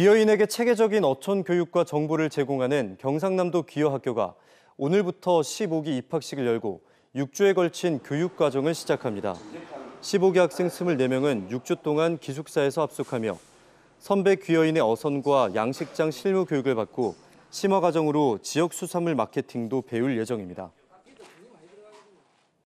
귀여인에게 체계적인 어촌 교육과 정보를 제공하는 경상남도 귀여학교가 오늘부터 15기 입학식을 열고 6주에 걸친 교육 과정을 시작합니다. 15기 학생 24명은 6주 동안 기숙사에서 합숙하며 선배 귀여인의 어선과 양식장 실무 교육을 받고 심화 과정으로 지역 수산물 마케팅도 배울 예정입니다.